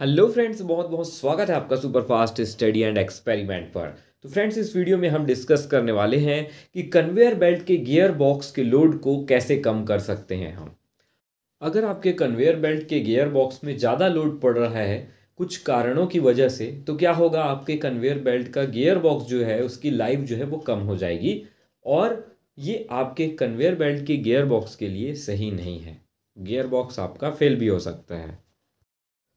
hello friends बहुत बहुत स्वागत है आपका super fast study and experiment पर तो फ्रेंड्स इस वीडियो में हम डिस्कस करने वाले हैं कि कन्वेयर बेल्ट के गियर बॉक्स के लोड को कैसे कम कर सकते हैं हम अगर आपके कन्वेयर बेल्ट के गियर बॉक्स में ज़्यादा लोड पड़ रहा है कुछ कारणों की वजह से तो क्या होगा आपके कन्वेयर बेल्ट का गियर बॉक्स जो है उसकी लाइफ जो है वो कम हो जाएगी और ये आपके कन्वेयर बेल्ट के गियर बॉक्स के लिए सही नहीं है गियर बॉक्स आपका फेल भी हो सकता है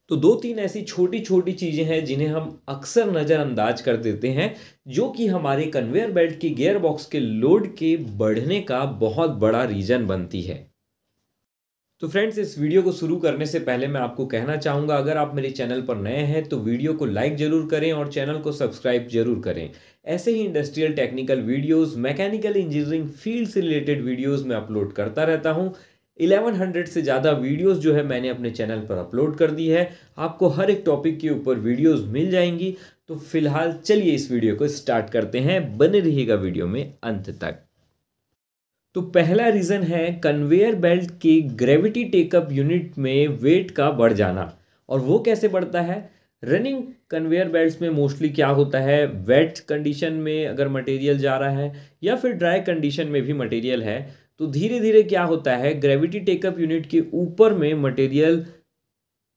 तो दो तीन ऐसी छोटी छोटी चीज़ें हैं जिन्हें हम अक्सर नज़रअंदाज कर देते हैं जो कि हमारे कन्वेयर बेल्ट के गेयर बॉक्स के लोड के बढ़ने का बहुत बड़ा रीज़न बनती है तो फ्रेंड्स इस वीडियो को शुरू करने से पहले मैं आपको कहना चाहूँगा अगर आप मेरे चैनल पर नए हैं तो वीडियो को लाइक ज़रूर करें और चैनल को सब्सक्राइब जरूर करें ऐसे ही industrial technical videos mechanical engineering field से रिलेटेड वीडियोस मैं अपलोड करता रहता हूँ 1100 से ज़्यादा वीडियोस जो है मैंने अपने चैनल पर अपलोड कर दी है आपको हर एक टॉपिक के ऊपर वीडियोस मिल जाएंगी तो फिलहाल चलिए इस वीडियो को स्टार्ट करते हैं बने रहिएगा वीडियो में अंत तक तो पहला रीज़न है कन्वेयर बेल्ट की ग्रेविटी टेकअप यूनिट में वेट का बढ़ जाना और वो कैसे बढ़ता है रनिंग कन्वेयर बेल्ट में मोस्टली क्या होता है वेट कंडीशन में अगर मटेरियल जा रहा है या फिर ड्राई कंडीशन में भी मटेरियल है तो धीरे धीरे क्या होता है ग्रेविटी टेकअप यूनिट के ऊपर में मटेरियल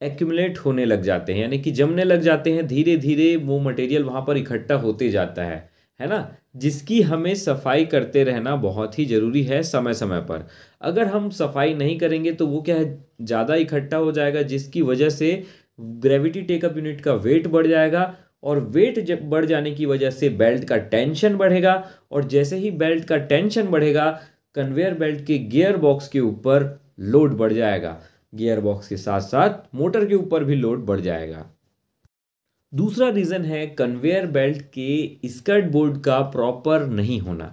एक्यूमलेट होने लग जाते हैं यानी कि जमने लग जाते हैं धीरे धीरे वो मटेरियल वहाँ पर इकट्ठा होते जाता है है ना जिसकी हमें सफाई करते रहना बहुत ही ज़रूरी है समय समय पर अगर हम सफाई नहीं करेंगे तो वो क्या है ज़्यादा इकट्ठा हो जाएगा जिसकी वजह से ग्रेविटी टेकअप यूनिट का वेट बढ़ जाएगा और वेट जब बढ़ जाने की वजह से बेल्ट का टेंशन बढ़ेगा और जैसे ही बेल्ट का टेंशन बढ़ेगा कन्वेयर बेल्ट के गियर बॉक्स के ऊपर लोड बढ़ जाएगा गियर बॉक्स के साथ साथ मोटर के ऊपर भी लोड बढ़ जाएगा दूसरा रीज़न है कन्वेयर बेल्ट के स्कर्ट बोर्ड का प्रॉपर नहीं होना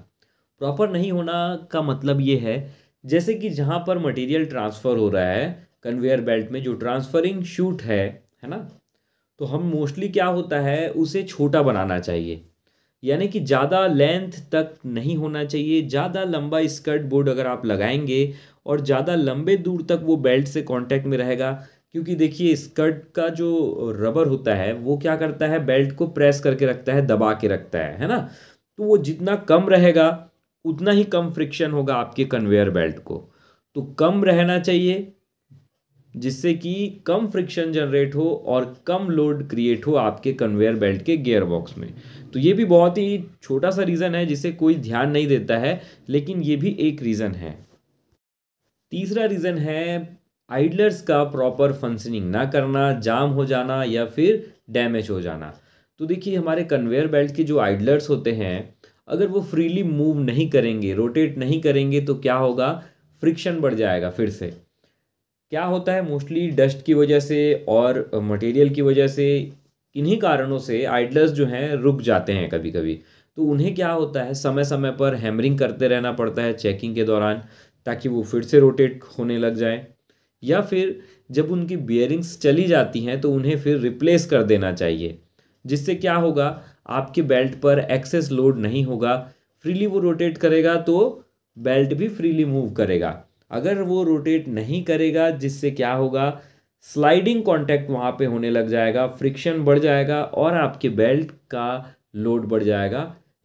प्रॉपर नहीं होना का मतलब ये है जैसे कि जहाँ पर मटेरियल ट्रांसफ़र हो रहा है कन्वेयर बेल्ट में जो ट्रांसफरिंग शूट है है ना तो हम मोस्टली क्या होता है उसे छोटा बनाना चाहिए यानी कि ज़्यादा लेंथ तक नहीं होना चाहिए ज़्यादा लंबा स्कर्ट बोर्ड अगर आप लगाएंगे और ज़्यादा लंबे दूर तक वो बेल्ट से कांटेक्ट में रहेगा क्योंकि देखिए स्कर्ट का जो रबर होता है वो क्या करता है बेल्ट को प्रेस करके रखता है दबा के रखता है है ना तो वो जितना कम रहेगा उतना ही कम फ्रिक्शन होगा आपके कन्वेयर बेल्ट को तो कम रहना चाहिए जिससे कि कम फ्रिक्शन जनरेट हो और कम लोड क्रिएट हो आपके कन्वेयर बेल्ट के गियर बॉक्स में तो ये भी बहुत ही छोटा सा रीज़न है जिसे कोई ध्यान नहीं देता है लेकिन ये भी एक रीज़न है तीसरा रीज़न है आइडलर्स का प्रॉपर फंक्शनिंग ना करना जाम हो जाना या फिर डैमेज हो जाना तो देखिए हमारे कन्वेयर बेल्ट के जो आइडलर्स होते हैं अगर वो फ्रीली मूव नहीं करेंगे रोटेट नहीं करेंगे तो क्या होगा फ्रिक्शन बढ़ जाएगा फिर से क्या होता है मोस्टली डस्ट की वजह से और मटेरियल की वजह से इन्हीं कारणों से आइडलर्स जो हैं रुक जाते हैं कभी कभी तो उन्हें क्या होता है समय समय पर हैमरिंग करते रहना पड़ता है चेकिंग के दौरान ताकि वो फिर से रोटेट होने लग जाए या फिर जब उनकी बियरिंग्स चली जाती हैं तो उन्हें फिर रिप्लेस कर देना चाहिए जिससे क्या होगा आपके बेल्ट पर एक्सेस लोड नहीं होगा फ्रीली वो रोटेट करेगा तो बेल्ट भी फ्रीली मूव करेगा अगर वो रोटेट नहीं करेगा जिससे क्या होगा स्लाइडिंग कॉन्टैक्ट वहाँ पे होने लग जाएगा फ्रिक्शन बढ़ जाएगा और आपके बेल्ट का लोड बढ़ जाएगा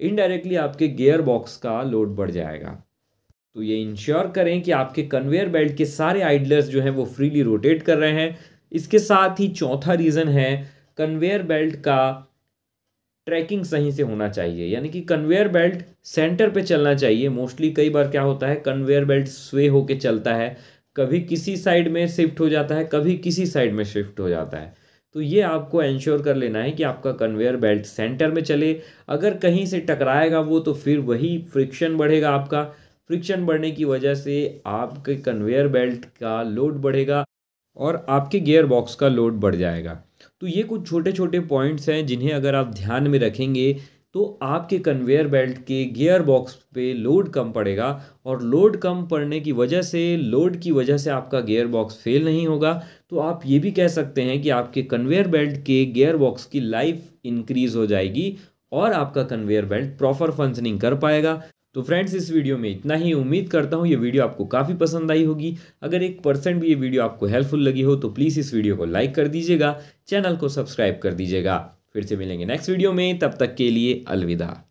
इनडायरेक्टली आपके गियर बॉक्स का लोड बढ़ जाएगा तो ये इंश्योर करें कि आपके कन्वेयर बेल्ट के सारे आइडलर्स जो हैं वो फ्रीली रोटेट कर रहे हैं इसके साथ ही चौथा रीज़न है कन्वेयर बेल्ट का ट्रैकिंग सही से होना चाहिए यानी कि कन्वेयर बेल्ट सेंटर पे चलना चाहिए मोस्टली कई बार क्या होता है कन्वेयर बेल्ट स्वे होके चलता है कभी किसी साइड में शिफ्ट हो जाता है कभी किसी साइड में शिफ्ट हो जाता है तो ये आपको इंश्योर कर लेना है कि आपका कन्वेयर बेल्ट सेंटर में चले अगर कहीं से टकराएगा वो तो फिर वही फ्रिक्शन बढ़ेगा आपका फ्रिक्शन बढ़ने की वजह से आपके कन्वेयर बेल्ट का लोड बढ़ेगा और आपके गियर बॉक्स का लोड बढ़ जाएगा तो ये कुछ छोटे छोटे पॉइंट्स हैं जिन्हें अगर आप ध्यान में रखेंगे तो आपके कन्वेयर बेल्ट के गियर बॉक्स पे लोड कम पड़ेगा और लोड कम पड़ने की वजह से लोड की वजह से आपका गियर बॉक्स फेल नहीं होगा तो आप ये भी कह सकते हैं कि आपके कन्वेयर बेल्ट के गियर बॉक्स की लाइफ इंक्रीज़ हो जाएगी और आपका कन्वेयर बेल्ट प्रॉपर फंक्शनिंग कर पाएगा तो फ्रेंड्स इस वीडियो में इतना ही उम्मीद करता हूँ ये वीडियो आपको काफ़ी पसंद आई होगी अगर एक परसेंट भी ये वीडियो आपको हेल्पफुल लगी हो तो प्लीज़ इस वीडियो को लाइक कर दीजिएगा चैनल को सब्सक्राइब कर दीजिएगा फिर से मिलेंगे नेक्स्ट वीडियो में तब तक के लिए अलविदा